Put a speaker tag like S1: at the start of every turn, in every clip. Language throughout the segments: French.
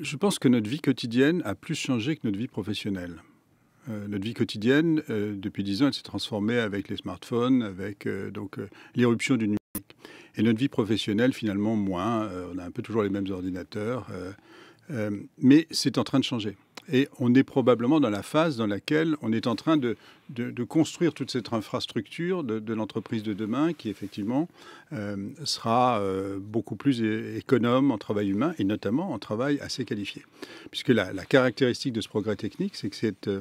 S1: Je pense que notre vie quotidienne a plus changé que notre vie professionnelle. Euh, notre vie quotidienne, euh, depuis dix ans, elle s'est transformée avec les smartphones, avec euh, donc l'éruption du numérique. Et notre vie professionnelle, finalement, moins. on a un peu toujours les mêmes ordinateurs, mais c'est en train de changer. Et on est probablement dans la phase dans laquelle on est en train de, construire toute cette infrastructure de, l'entreprise de demain qui, effectivement, euh, sera euh, beaucoup plus économe en travail humain et notamment en travail assez qualifié. Puisque la, caractéristique de ce progrès technique, c'est que c'est... Euh,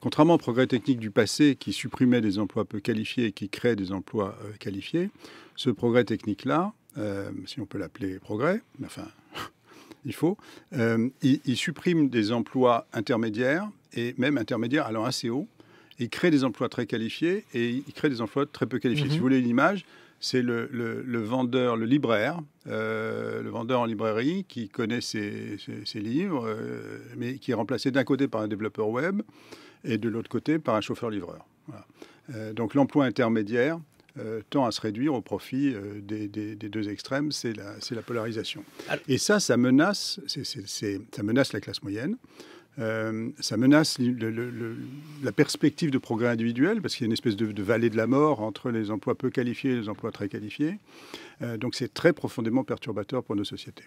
S1: contrairement au progrès technique du passé qui supprimait des emplois peu qualifiés et qui créait des emplois qualifiés, ce progrès technique-là, si on peut l'appeler progrès, enfin il faut. Euh, il, supprime des emplois intermédiaires et même intermédiaires, allant assez haut. Il crée des emplois très qualifiés et il crée des emplois très peu qualifiés. Mhm. Si vous voulez une image, c'est le, vendeur, le libraire, euh, le vendeur en librairie qui connaît ses, livres, euh, mais qui est remplacé d'un côté par un développeur web et de l'autre côté par un chauffeur-livreur. donc l'emploi intermédiaire tant euh, tend à se réduire au profit euh, des, deux extrêmes, c'est la, polarisation. Et ça, ça menace, ça menace la classe moyenne. Euh, ça menace la perspective de progrès individuel, parce qu'il y a une espèce de, vallée de la mort entre les emplois peu qualifiés et les emplois très qualifiés. donc c'est très profondément perturbateur pour nos sociétés.